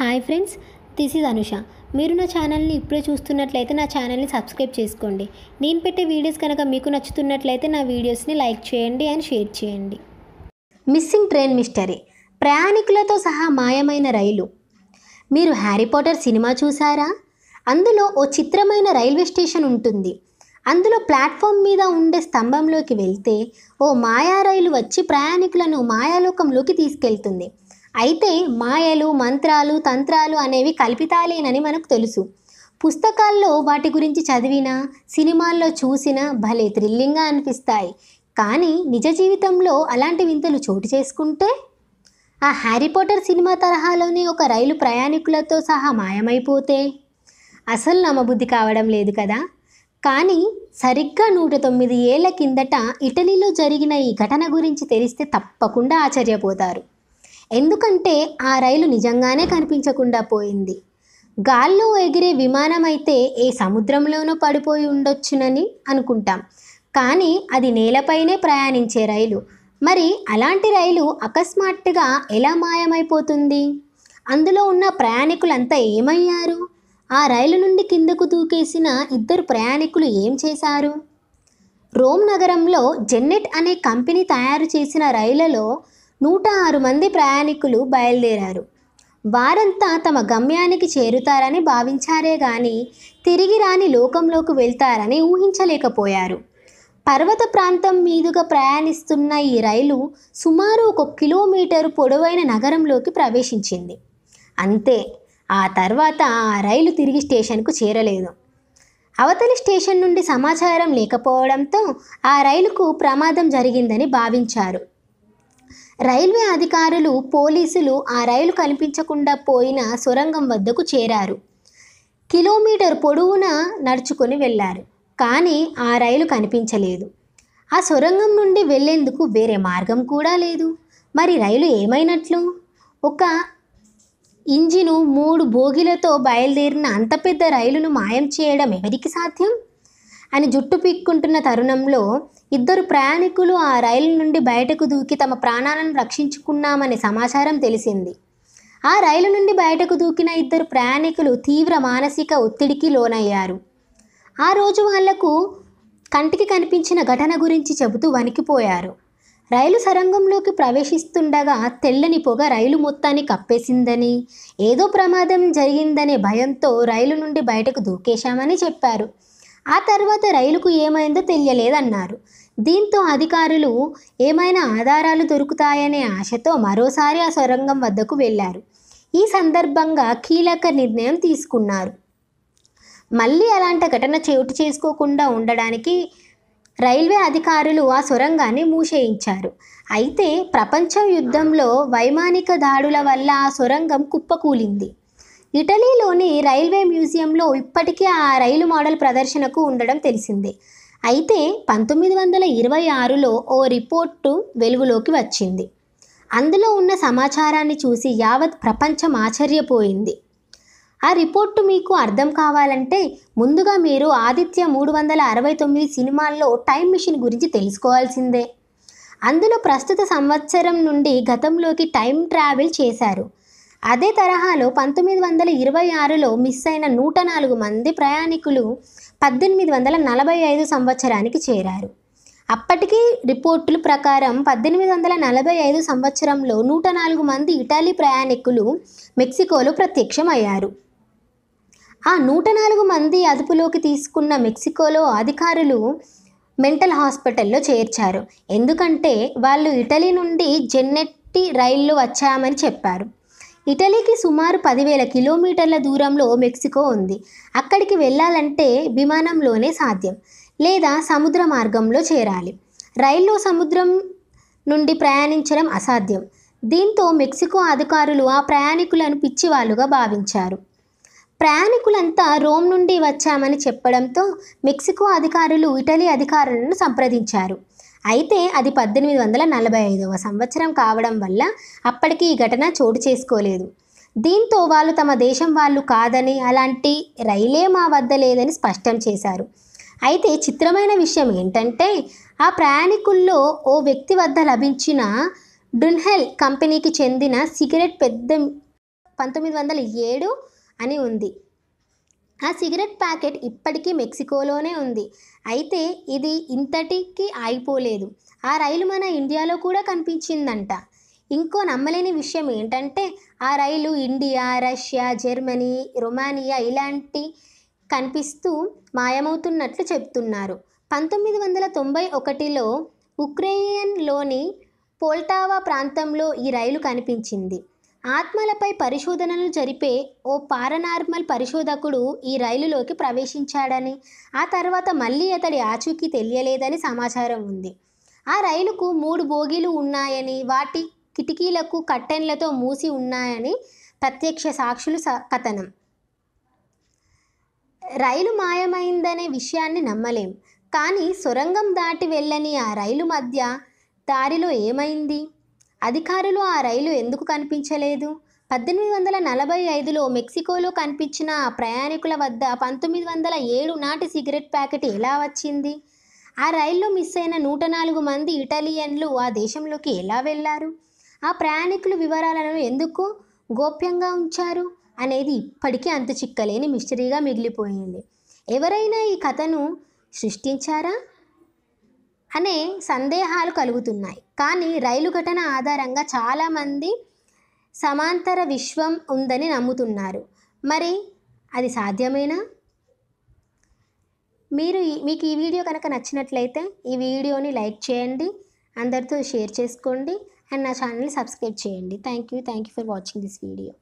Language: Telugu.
hi friends this is Anusha మీరు నా ఛానల్ని ఇప్పుడే చూస్తున్నట్లయితే నా ఛానల్ని సబ్స్క్రైబ్ చేసుకోండి నేను పెట్టే వీడియోస్ కనుక మీకు నచ్చుతున్నట్లయితే నా వీడియోస్ని లైక్ చేయండి అండ్ షేర్ చేయండి మిస్సింగ్ ట్రైన్ మిస్టరీ ప్రయాణికులతో సహా మాయమైన రైలు మీరు హ్యారీ పాటర్ సినిమా చూసారా అందులో ఓ చిత్రమైన రైల్వే స్టేషన్ ఉంటుంది అందులో ప్లాట్ఫామ్ మీద ఉండే స్తంభంలోకి వెళ్తే ఓ మాయా రైలు వచ్చి ప్రయాణికులను మాయాలోకంలోకి తీసుకెళ్తుంది అయితే మాయలు మంత్రాలు తంత్రాలు అనేవి కల్పితాలేనని మనకు తెలుసు పుస్తకాల్లో వాటి గురించి చదివినా సినిమాల్లో చూసినా భలే థ్రిల్లింగ్గా అనిపిస్తాయి కానీ నిజ జీవితంలో అలాంటి వింతలు చోటు చేసుకుంటే ఆ హ్యారీ పోటర్ సినిమా తరహాలోనే ఒక రైలు ప్రయాణికులతో సహా మాయమైపోతే అసలు నమ్మబుద్ధి కావడం లేదు కదా కానీ సరిగ్గా నూట తొమ్మిది ఏళ్ల కిందట ఇటలీలో జరిగిన ఈ ఘటన గురించి తెలిస్తే తప్పకుండా ఆశ్చర్యపోతారు ఎందుకంటే ఆ రైలు నిజంగానే కనిపించకుండా పోయింది గాల్లో ఎగిరే విమానం అయితే ఏ సముద్రంలోనూ పడిపోయి ఉండొచ్చునని అనుకుంటాం కానీ అది నేలపైనే ప్రయాణించే రైలు మరి అలాంటి రైలు అకస్మాత్తుగా ఎలా మాయమైపోతుంది అందులో ఉన్న ప్రయాణికులంతా ఏమయ్యారు ఆ రైలు నుండి కిందకు దూకేసిన ఇద్దరు ప్రయాణికులు ఏం చేశారు రోమ్ నగరంలో జెన్నెట్ అనే కంపెనీ తయారు చేసిన రైళ్లలో నూట ఆరు మంది ప్రయాణికులు బయలుదేరారు వారంతా తమ గమ్యానికి చేరుతారని భావించారే గాని తిరిగి రాని లోకంలోకి వెళ్తారని ఊహించలేకపోయారు పర్వత ప్రాంతం మీదుగా ప్రయాణిస్తున్న ఈ రైలు సుమారు ఒక కిలోమీటరు పొడవైన నగరంలోకి ప్రవేశించింది అంతే ఆ తర్వాత ఆ రైలు తిరిగి స్టేషన్కు చేరలేదు అవతలి స్టేషన్ నుండి సమాచారం లేకపోవడంతో ఆ రైలుకు ప్రమాదం జరిగిందని భావించారు రైల్వే అధికారులు పోలీసులు ఆ రైలు కనిపించకుండా పోయిన సొరంగం వద్దకు చేరారు కిలోమీటర్ పొడవున నడుచుకొని వెళ్ళారు కానీ ఆ రైలు కనిపించలేదు ఆ సొరంగం నుండి వెళ్ళేందుకు వేరే మార్గం కూడా లేదు మరి రైలు ఏమైనట్లు ఒక ఇంజిను మూడు భోగిలతో బయలుదేరిన అంత పెద్ద రైలును మాయం చేయడం ఎవరికి సాధ్యం అని జుట్టు పీక్కుంటున్న తరుణంలో ఇద్దరు ప్రయాణికులు ఆ రైలు నుండి బయటకు దూకి తమ ప్రాణాలను రక్షించుకున్నామని సమాచారం తెలిసింది ఆ రైలు నుండి బయటకు దూకిన ఇద్దరు ప్రయాణికులు తీవ్ర మానసిక ఒత్తిడికి లోనయ్యారు ఆ రోజు వాళ్లకు కంటికి కనిపించిన ఘటన గురించి చెబుతూ వణికిపోయారు రైలు సరంగంలోకి ప్రవేశిస్తుండగా తెల్లని పొగ రైలు మొత్తాన్ని కప్పేసిందని ఏదో ప్రమాదం జరిగిందనే భయంతో రైలు నుండి బయటకు దూకేశామని చెప్పారు ఆ తర్వాత రైలుకు ఏమైందో తెలియలేదన్నారు దీంతో అధికారులు ఏమైనా ఆధారాలు దొరుకుతాయనే ఆశతో మరోసారి ఆ సొరంగం వద్దకు వెళ్ళారు ఈ సందర్భంగా కీలక నిర్ణయం తీసుకున్నారు మళ్ళీ అలాంటి ఘటన చోటు చేసుకోకుండా ఉండడానికి రైల్వే అధికారులు ఆ సొరంగాన్ని మూసేయించారు అయితే ప్రపంచ యుద్ధంలో వైమానిక దాడుల వల్ల ఆ సొరంగం కుప్పకూలింది ఇటలీలోని రైల్వే మ్యూజియంలో ఇప్పటికీ ఆ రైలు మోడల్ ప్రదర్శనకు ఉండడం తెలిసిందే అయితే పంతొమ్మిది వందల ఇరవై ఆరులో ఓ రిపోర్టు వెలుగులోకి వచ్చింది అందులో ఉన్న సమాచారాన్ని చూసి యావత్ ప్రపంచం ఆశ్చర్యపోయింది ఆ రిపోర్టు మీకు అర్థం కావాలంటే ముందుగా మీరు ఆదిత్య మూడు వందల అరవై తొమ్మిది సినిమాల్లో టైం మిషన్ గురించి తెలుసుకోవాల్సిందే అందులో ప్రస్తుత సంవత్సరం నుండి గతంలోకి టైం ట్రావెల్ చేశారు అదే తరహాలో పంతొమ్మిది వందల ఇరవై ఆరులో మిస్ అయిన నూట నాలుగు మంది ప్రయాణికులు పద్దెనిమిది వందల నలభై ఐదు సంవత్సరానికి చేరారు అప్పటికీ రిపోర్టుల ప్రకారం పద్దెనిమిది వందల నలభై ఐదు సంవత్సరంలో నూట నాలుగు మంది ఇటాలీ ప్రయాణికులు మెక్సికోలో ప్రత్యక్షమయ్యారు ఆ నూట నాలుగు మంది అదుపులోకి తీసుకున్న మెక్సికోలో అధికారులు మెంటల్ హాస్పిటల్లో చేర్చారు ఎందుకంటే వాళ్ళు ఇటలీ నుండి జెన్నెట్టి రైళ్ళు వచ్చామని చెప్పారు ఇటలీకి సుమారు పదివేల కిలోమీటర్ల దూరంలో మెక్సికో ఉంది అక్కడికి వెళ్ళాలంటే విమానంలోనే సాధ్యం లేదా సముద్ర మార్గంలో చేరాలి రైల్లో సముద్రం నుండి ప్రయాణించడం అసాధ్యం దీంతో మెక్సికో అధికారులు ఆ ప్రయాణికులను పిచ్చివాళ్ళుగా భావించారు ప్రయాణికులంతా రోమ్ నుండి వచ్చామని చెప్పడంతో మెక్సికో అధికారులు ఇటలీ అధికారులను సంప్రదించారు అయితే అది పద్దెనిమిది వందల నలభై ఐదవ సంవత్సరం కావడం వల్ల అప్పటికి ఈ ఘటన చోటు చేసుకోలేదు దీంతో వాళ్ళు తమ దేశం వాళ్ళు కాదని అలాంటి రైలే మా వద్ద లేదని స్పష్టం చేశారు అయితే చిత్రమైన విషయం ఏంటంటే ఆ ప్రయాణికుల్లో ఓ వ్యక్తి వద్ద లభించిన డున్హెల్ కంపెనీకి చెందిన సిగరెట్ పెద్ద పంతొమ్మిది వందల ఏడు అని ఉంది ఆ సిగరెట్ ప్యాకెట్ ఇప్పటికీ మెక్సికోలోనే ఉంది అయితే ఇది ఇంతటికి ఆగిపోలేదు ఆ రైలు మన ఇండియాలో కూడా కనిపించిందంట ఇంకో నమ్మలేని విషయం ఏంటంటే ఆ రైలు ఇండియా రష్యా జర్మనీ రొమానియా ఇలాంటి కనిపిస్తూ మాయమవుతున్నట్లు చెప్తున్నారు పంతొమ్మిది వందల తొంభై ఒకటిలో ఉక్రెయిన్లోని పోల్టావా ప్రాంతంలో ఈ రైలు కనిపించింది ఆత్మలపై పరిశోధనలు జరిపే ఓ పారనార్మల్ పరిశోధకుడు ఈ రైలులోకి ప్రవేశించాడని ఆ తర్వాత మళ్ళీ అతడి ఆచూకీ తెలియలేదని సమాచారం ఉంది ఆ రైలుకు మూడు బోగీలు ఉన్నాయని వాటి కిటికీలకు కట్టెన్లతో మూసి ఉన్నాయని ప్రత్యక్ష సాక్షులు కథనం రైలు మాయమైందనే విషయాన్ని నమ్మలేం కానీ సొరంగం దాటి వెళ్ళని ఆ రైలు మధ్య దారిలో ఏమైంది అధికారులు ఆ రైలు ఎందుకు కనిపించలేదు పద్దెనిమిది వందల నలభై ఐదులో మెక్సికోలో కనిపించిన ప్రయాణికుల వద్ద పంతొమ్మిది వందల ఏడు నాటి సిగరెట్ ప్యాకెట్ ఎలా వచ్చింది ఆ రైల్లో మిస్ అయిన నూట నాలుగు మంది ఇటాలియన్లు ఆ దేశంలోకి ఎలా వెళ్ళారు ఆ ప్రయాణికుల వివరాలను ఎందుకు గోప్యంగా ఉంచారు అనేది ఇప్పటికీ అంత చిక్కలేని మిస్టరీగా మిగిలిపోయింది ఎవరైనా ఈ కథను సృష్టించారా అనే సందేహాలు కలుగుతున్నాయి కానీ రైలు ఘటన ఆధారంగా చాలామంది సమాంతర విశ్వం ఉందని నమ్ముతున్నారు మరి అది సాధ్యమేనా మీరు మీకు ఈ వీడియో కనుక నచ్చినట్లయితే ఈ వీడియోని లైక్ చేయండి అందరితో షేర్ చేసుకోండి అండ్ నా ఛానల్ని సబ్స్క్రైబ్ చేయండి thank you thank you for watching this video